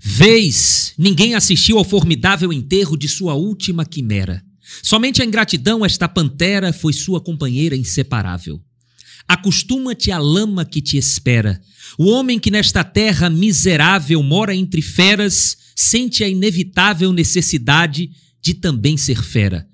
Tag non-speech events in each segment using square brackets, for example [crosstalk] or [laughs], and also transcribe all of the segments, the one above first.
Vez ninguém assistiu ao formidável enterro de sua última quimera. Somente a ingratidão, esta pantera, foi sua companheira inseparável. Acostuma-te à lama que te espera. O homem que nesta terra miserável mora entre feras sente a inevitável necessidade de também ser fera.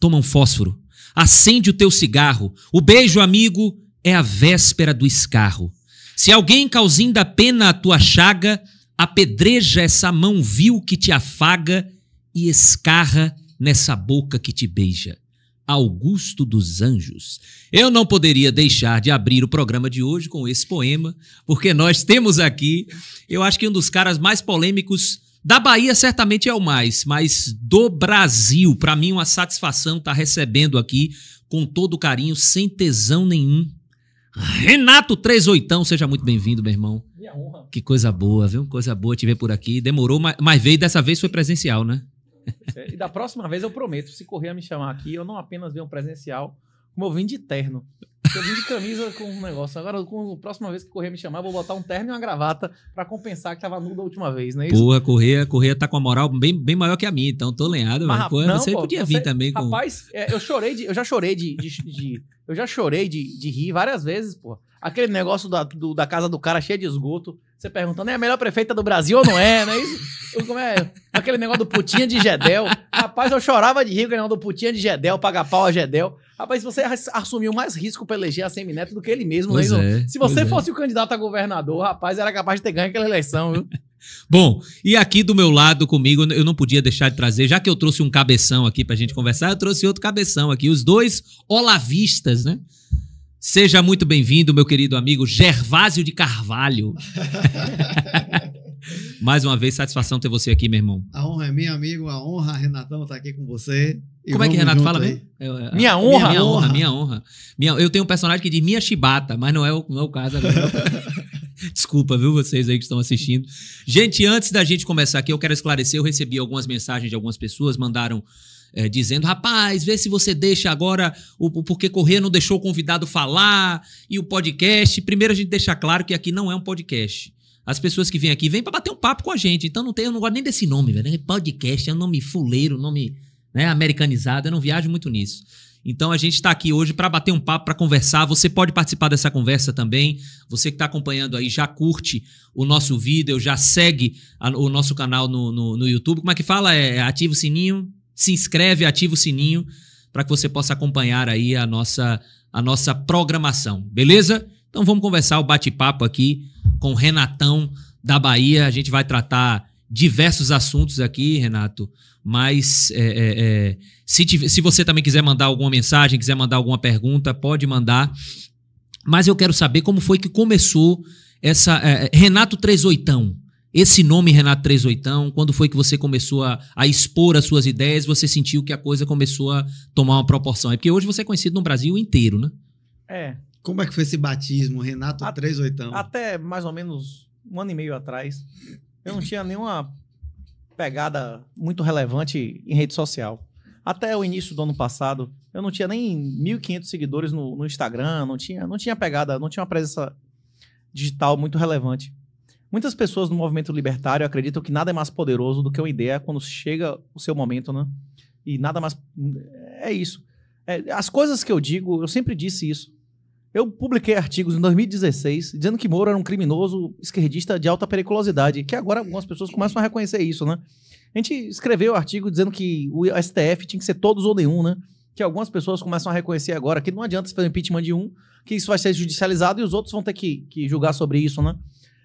Toma um fósforo, acende o teu cigarro. O beijo, amigo, é a véspera do escarro. Se alguém causinda pena a tua chaga, apedreja essa mão vil que te afaga e escarra nessa boca que te beija. Augusto dos Anjos. Eu não poderia deixar de abrir o programa de hoje com esse poema, porque nós temos aqui, eu acho que um dos caras mais polêmicos da Bahia certamente é o mais, mas do Brasil, para mim uma satisfação estar tá recebendo aqui com todo carinho, sem tesão nenhum. Renato Três Oitão, seja muito bem-vindo, meu irmão minha honra. Que coisa boa, viu? Coisa boa te ver por aqui. Demorou, mas, veio dessa vez foi presencial, né? É, e da próxima vez eu prometo, se correr a me chamar aqui, eu não apenas venho presencial, como eu vim de terno. Eu vim de camisa com um negócio. Agora, com a próxima vez que correr me chamar, eu vou botar um terno e uma gravata para compensar que tava nu da última vez, né? Porra, Correia, Correia tá com a moral bem, bem maior que a minha, então tô lenhado. Mas, mano. Pô, não, você pô, podia você, vir também. Rapaz, com... é, eu chorei de, eu já chorei de, de, de eu já chorei de, de rir várias vezes, pô. Aquele negócio da, do, da casa do cara cheia de esgoto. Você perguntando, é a melhor prefeita do Brasil ou não é? Não é isso? Como é? Aquele negócio do putinha de Gedel. Rapaz, eu chorava de rir com o negócio do putinha de Gedel, pagar pau a Gedel. Rapaz, você assumiu mais risco pra eleger a Semineto do que ele mesmo, né? É, Se você é. fosse é. o candidato a governador, rapaz, era capaz de ter ganho aquela eleição, viu? Bom, e aqui do meu lado comigo, eu não podia deixar de trazer, já que eu trouxe um cabeção aqui pra gente conversar, eu trouxe outro cabeção aqui, os dois olavistas, né? Seja muito bem-vindo, meu querido amigo Gervásio de Carvalho. [laughs] Mais uma vez, satisfação ter você aqui, meu irmão. A honra é minha, amigo. A honra, Renatão, estar tá aqui com você. E Como é que Renato fala aí. mesmo? Eu, é, eu, é, minha, é, honra, minha, minha honra, honra, minha honra. Minha, eu tenho um personagem que diz minha chibata, mas não é o, não é o caso agora. [laughs] [laughs] Desculpa, viu, vocês aí que estão assistindo. Gente, antes da gente começar aqui, eu quero esclarecer: eu recebi algumas mensagens de algumas pessoas, mandaram. É, dizendo, rapaz, vê se você deixa agora o, Porquê correr não deixou o convidado falar e o podcast. Primeiro a gente deixa claro que aqui não é um podcast. As pessoas que vêm aqui vêm para bater um papo com a gente. Então não tem, eu não gosto nem desse nome, velho. É podcast é um nome fuleiro, nome né, americanizado. Eu não viajo muito nisso. Então a gente está aqui hoje para bater um papo, para conversar. Você pode participar dessa conversa também. Você que está acompanhando aí já curte o nosso vídeo, já segue a, o nosso canal no, no, no, YouTube. Como é que fala? É, é ativa o sininho, se inscreve, ativa o sininho para que você possa acompanhar aí a nossa, a nossa programação, beleza? Então vamos conversar o bate-papo aqui com o Renatão da Bahia. A gente vai tratar diversos assuntos aqui, Renato. Mas é, é, é, se, tiver, se você também quiser mandar alguma mensagem, quiser mandar alguma pergunta, pode mandar. Mas eu quero saber como foi que começou essa. É, é Renato Oitão. Esse nome, Renato Oitão, quando foi que você começou a, a, expor as suas ideias? Você sentiu que a coisa começou a tomar uma proporção? É porque hoje você é conhecido no Brasil inteiro, né? É. Como é que foi esse batismo, Renato Três Oitão? Até mais ou menos um ano e meio atrás, eu não tinha nenhuma pegada muito relevante em rede social. Até o início do ano passado, eu não tinha nem 1.500 seguidores no, no, Instagram, não tinha, não tinha pegada, não tinha uma presença digital muito relevante. Muitas pessoas no movimento libertário acreditam que nada é mais poderoso do que uma ideia quando chega o seu momento, né? E nada mais. É isso. É, as coisas que eu digo, eu sempre disse isso. Eu publiquei artigos em 2016 dizendo que Moro era um criminoso esquerdista de alta periculosidade, que agora algumas pessoas começam a reconhecer isso, né? A gente escreveu artigo dizendo que o STF tinha que ser todos ou nenhum, né? Que algumas pessoas começam a reconhecer agora que não adianta você fazer impeachment de um, que isso vai ser judicializado e os outros vão ter que, que julgar sobre isso, né?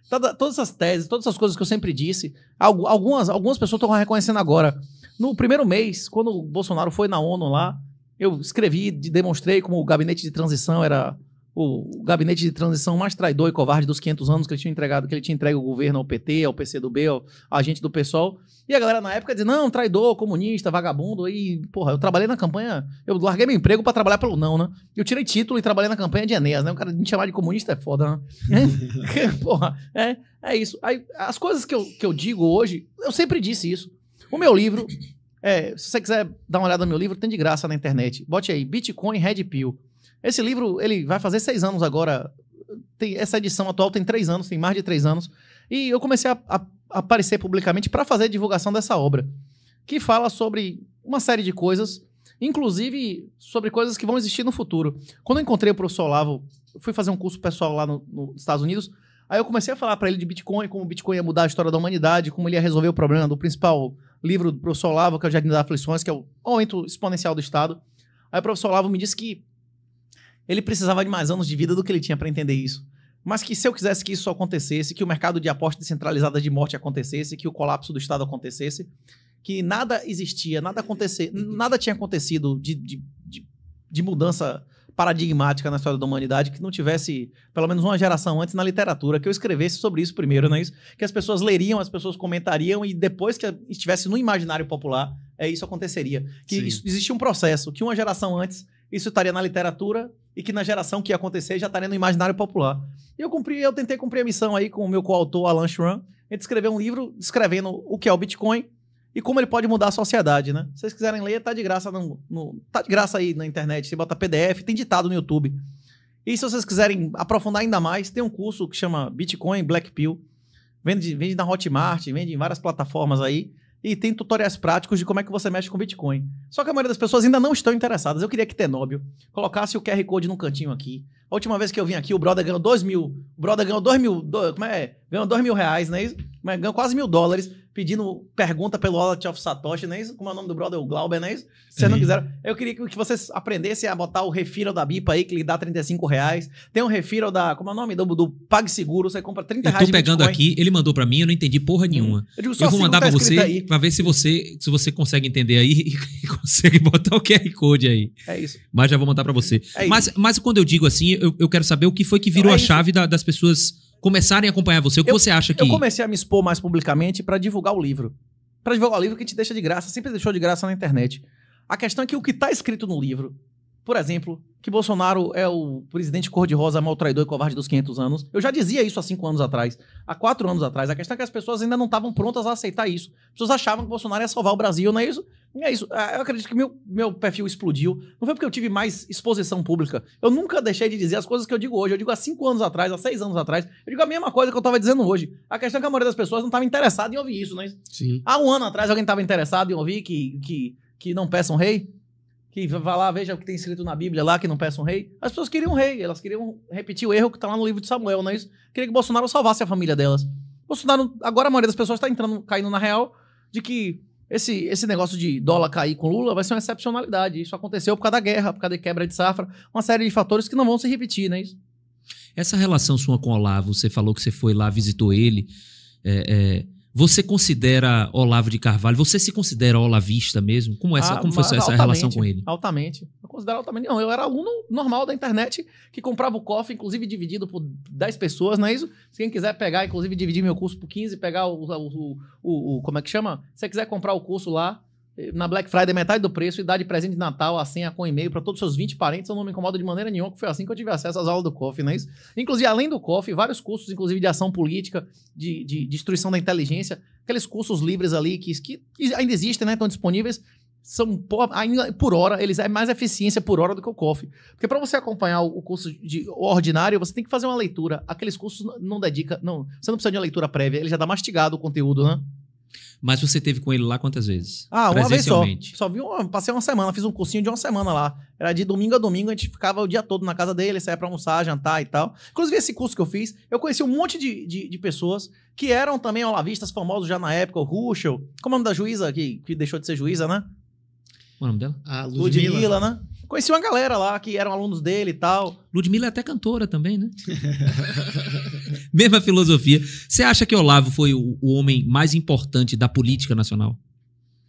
Toda, todas essas teses, todas essas coisas que eu sempre disse, algumas, algumas pessoas estão reconhecendo agora. No primeiro mês, quando o Bolsonaro foi na ONU lá, eu escrevi, demonstrei como o gabinete de transição era o gabinete de transição mais traidor e covarde dos 500 anos que ele tinha entregado, que ele tinha entregue o governo ao PT, ao PCdoB, ao agente do pessoal. E a galera na época dizia: não, traidor, comunista, vagabundo. E, porra, eu trabalhei na campanha, eu larguei meu emprego para trabalhar pelo não, né? Eu tirei título e trabalhei na campanha de Enéas, né? O cara me chamar de comunista é foda, né? [laughs] [laughs] porra, é, é isso. Aí, as coisas que eu, que eu digo hoje, eu sempre disse isso. O meu livro, é, se você quiser dar uma olhada no meu livro, tem de graça na internet. Bote aí: Bitcoin Red Pill. Esse livro, ele vai fazer seis anos agora. Tem, essa edição atual tem três anos, tem mais de três anos. E eu comecei a, a, a aparecer publicamente para fazer a divulgação dessa obra, que fala sobre uma série de coisas, inclusive sobre coisas que vão existir no futuro. Quando eu encontrei o professor Olavo, fui fazer um curso pessoal lá no, nos Estados Unidos. Aí eu comecei a falar para ele de Bitcoin, como o Bitcoin ia mudar a história da humanidade, como ele ia resolver o problema do principal livro do professor Olavo, que é o Jardim das Aflições, que é o aumento exponencial do Estado. Aí o professor Olavo me disse que ele precisava de mais anos de vida do que ele tinha para entender isso. Mas que se eu quisesse que isso acontecesse, que o mercado de apostas descentralizadas de morte acontecesse, que o colapso do Estado acontecesse, que nada existia, nada acontecer, nada tinha acontecido de, de, de, de mudança paradigmática na história da humanidade que não tivesse pelo menos uma geração antes na literatura que eu escrevesse sobre isso primeiro, não é isso? Que as pessoas leriam, as pessoas comentariam e depois que estivesse no imaginário popular, é isso aconteceria. Que isso, existia um processo que uma geração antes isso estaria na literatura e que na geração que ia acontecer já estaria no imaginário popular. E eu cumpri, eu tentei cumprir a missão aí com o meu coautor Alan Schramm, a gente escreveu um livro descrevendo o que é o Bitcoin e como ele pode mudar a sociedade, né? Se vocês quiserem ler, tá de graça no, no tá de graça aí na internet, você bota PDF, tem ditado no YouTube. E se vocês quiserem aprofundar ainda mais, tem um curso que chama Bitcoin Black Pill. Vende, vende na Hotmart, vende em várias plataformas aí e tem tutoriais práticos de como é que você mexe com Bitcoin. Só que a maioria das pessoas ainda não estão interessadas. Eu queria que Tenóbio colocasse o QR Code num cantinho aqui. A última vez que eu vim aqui, o brother ganhou 2 mil. O brother ganhou 2 mil. Do, como é? Ganhou 2 mil reais, né? Ganhou quase mil dólares pedindo pergunta pelo Wallet of Satoshi, não é isso? Como é o nome do brother? O Glauber, não é isso? Vocês não quiseram. Eu queria que vocês aprendessem a botar o Refiro da Bipa aí, que lhe dá 35 reais. Tem um Refiro da. Como é o nome? Do, do PagSeguro, você compra 30 reais. Eu tô reais pegando aqui, ele mandou para mim, eu não entendi porra nenhuma. Eu, digo, eu vou mandar tá para você aí. pra ver se você, se você consegue entender aí [laughs] e consegue botar o QR Code aí. É isso. Mas já vou mandar para você. É mas, mas quando eu digo assim, eu, eu quero saber o que foi que virou é a chave da, das pessoas começarem a acompanhar você? O que eu, você acha que. Eu comecei a me expor mais publicamente para divulgar o livro. Para divulgar o livro que te deixa de graça, sempre deixou de graça na internet. A questão é que o que está escrito no livro, por exemplo, que Bolsonaro é o presidente cor-de-rosa, maltraidor e covarde dos 500 anos. Eu já dizia isso há cinco anos atrás, há quatro anos atrás. A questão é que as pessoas ainda não estavam prontas a aceitar isso. As pessoas achavam que Bolsonaro ia salvar o Brasil, não é isso? É isso. Ah, eu acredito que meu, meu perfil explodiu. Não foi porque eu tive mais exposição pública. Eu nunca deixei de dizer as coisas que eu digo hoje. Eu digo há cinco anos atrás, há seis anos atrás. Eu digo a mesma coisa que eu estava dizendo hoje. A questão é que a maioria das pessoas não estava interessada em ouvir isso, né? Sim. Há um ano atrás alguém estava interessado em ouvir que, que, que não um rei. Que vá lá, veja o que tem escrito na Bíblia lá, que não peça um rei. As pessoas queriam um rei. Elas queriam repetir o erro que está lá no livro de Samuel, não é isso? Queria que Bolsonaro salvasse a família delas. Bolsonaro, agora a maioria das pessoas está entrando, caindo na real de que esse, esse negócio de dólar cair com Lula vai ser uma excepcionalidade. Isso aconteceu por causa da guerra, por causa da quebra de safra, uma série de fatores que não vão se repetir, né? Essa relação sua com o Olavo, você falou que você foi lá, visitou ele. É, é, você considera Olavo de Carvalho, você se considera olavista mesmo? Como, é essa, ah, como foi essa relação com ele? Altamente. Eu considero altamente. Não, eu era aluno normal da internet que comprava o cofre, inclusive dividido por 10 pessoas, não é isso? Se quem quiser pegar, inclusive dividir meu curso por 15, pegar o, o, o, o como é que chama? Se você quiser comprar o curso lá, na Black Friday metade do preço e dá de presente de Natal a senha com e-mail para todos os seus 20 parentes, eu não me incomodo de maneira nenhuma, que foi assim que eu tive acesso às aulas do COF, não é isso? Inclusive, além do COF, vários cursos, inclusive de ação política, de, de destruição da inteligência, aqueles cursos livres ali que, que ainda existem, né? Estão disponíveis, são por, ainda por hora, eles é mais eficiência por hora do que o COF. Porque para você acompanhar o curso de o ordinário, você tem que fazer uma leitura. Aqueles cursos não dedica, não, você não precisa de uma leitura prévia, ele já dá mastigado o conteúdo, né? Mas você teve com ele lá quantas vezes? Ah, uma vez só. Só vi uma, passei uma semana, fiz um cursinho de uma semana lá. Era de domingo a domingo, a gente ficava o dia todo na casa dele, saía pra almoçar, jantar e tal. Inclusive, esse curso que eu fiz, eu conheci um monte de, de, de pessoas que eram também olavistas famosos já na época, o Ruschel. Como é o nome da juíza que, que deixou de ser juíza, né? Qual é o nome dela? A Ludmilla, Ludmilla né? Conheci uma galera lá que eram alunos dele e tal. Ludmilla é até cantora também, né? [laughs] Mesma filosofia. Você acha que Olavo foi o, o, homem mais importante da política nacional?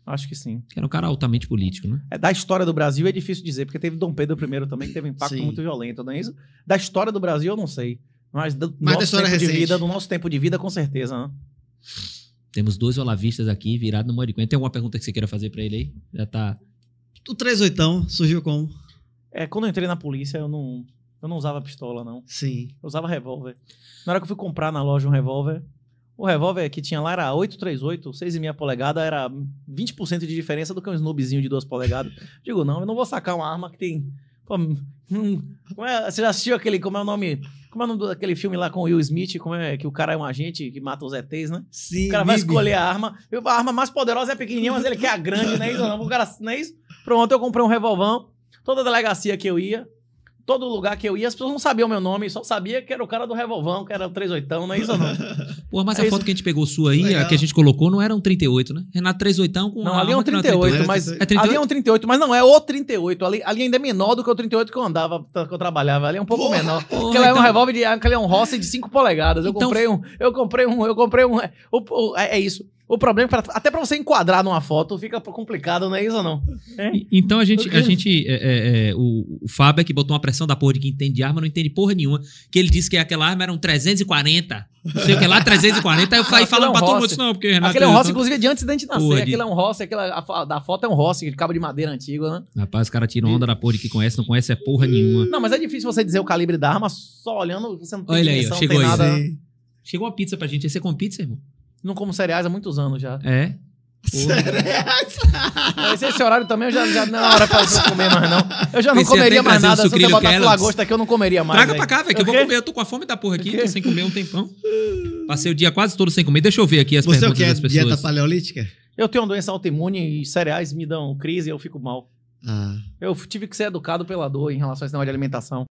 Acho que sim. Que era um cara altamente político, né? É, da história do Brasil é difícil dizer, porque teve Dom Pedro I também, que teve um impacto sim. muito violento, não é isso? Da história do Brasil, eu não sei. Mas do Mas nosso tempo recente. de vida, do nosso tempo de vida, com certeza, né? Temos dois olavistas aqui, virado no Moricuento. Tem alguma pergunta que você queira fazer para ele aí? Já tá o 38 surgiu como? É, quando eu entrei na polícia, eu não, eu não usava pistola, não. Sim. Eu usava revólver. Na hora que eu fui comprar na loja um revólver, o revólver que tinha lá era 838, 6,5 polegada, era 20% de diferença do que um snoobzinho de 2 polegadas. [laughs] Digo, não, eu não vou sacar uma arma que tem. Pô, hum, como é, você já assistiu aquele. Como é o nome? Como é o nome daquele filme lá com Will Smith? Como é que o cara é um agente que mata os ETs, né? Sim. O cara vai escolher a arma. A arma mais poderosa é pequenininha, mas ele quer a grande, não é isso? Não, o cara, não é isso? Pronto, eu comprei um revolvão. Toda delegacia que eu ia, todo lugar que eu ia, as pessoas não sabiam o meu nome, só sabia que era o cara do revolvão, que era o 38, não é isso ou não? [laughs] Pô, mas é a isso. foto que a gente pegou sua aí, a que a gente colocou, não era um 38, né? Renato 38 com Não, ali é um 38, 38 mas é 38? ali é um 38, mas não é o 38, ali, ali ainda é menor do que o 38 que eu andava, que eu trabalhava, ali é um pouco porra, menor. Porra, porque então... é um então- revólver de, aquele é um Rossi de 5 polegadas. Eu então... comprei um, eu comprei um, eu comprei um, é, é, é isso. O problema, é pra, até para você enquadrar numa foto, fica complicado, não é isso ou não? É. Então a gente. A gente é, é, é, o, o Fábio é que botou uma pressão da porra de quem entende de arma, não entende porra nenhuma. Que ele disse que aquela arma era um 340. Não sei o que lá, 340. Aí eu falei falando é um pra todo mundo, não, porque Renato. Aquele é um Rossi, inclusive, é de antes da gente nascer. Porra, aquele de... é um Rossi, aquela a, da foto é um Rossi, de cabo de madeira antigo, né? Rapaz, os caras tiram onda da porra de quem conhece, não conhece é porra nenhuma. Não, mas é difícil você dizer o calibre da arma só olhando, você não tem Olha aí, ó, chegou não tem aí. nada. Chegou uma pizza pra gente. Aí você com pizza, irmão? não como cereais há muitos anos já. É? Cereais? Mas esse horário também eu já, já não é hora pra comer mais, não. Eu já não Pensei comeria mais nada. Se você botasse lagosta aqui, eu não comeria mais. Traga véio. pra cá, velho, que eu vou comer. Eu tô com a fome da porra aqui, tô sem comer um tempão. Passei o dia quase todo sem comer. Deixa eu ver aqui as você é perguntas quer das pessoas. dieta paleolítica? Eu tenho uma doença autoimune e cereais me dão crise e eu fico mal. Ah. Eu tive que ser educado pela dor em relação a esse negócio de alimentação.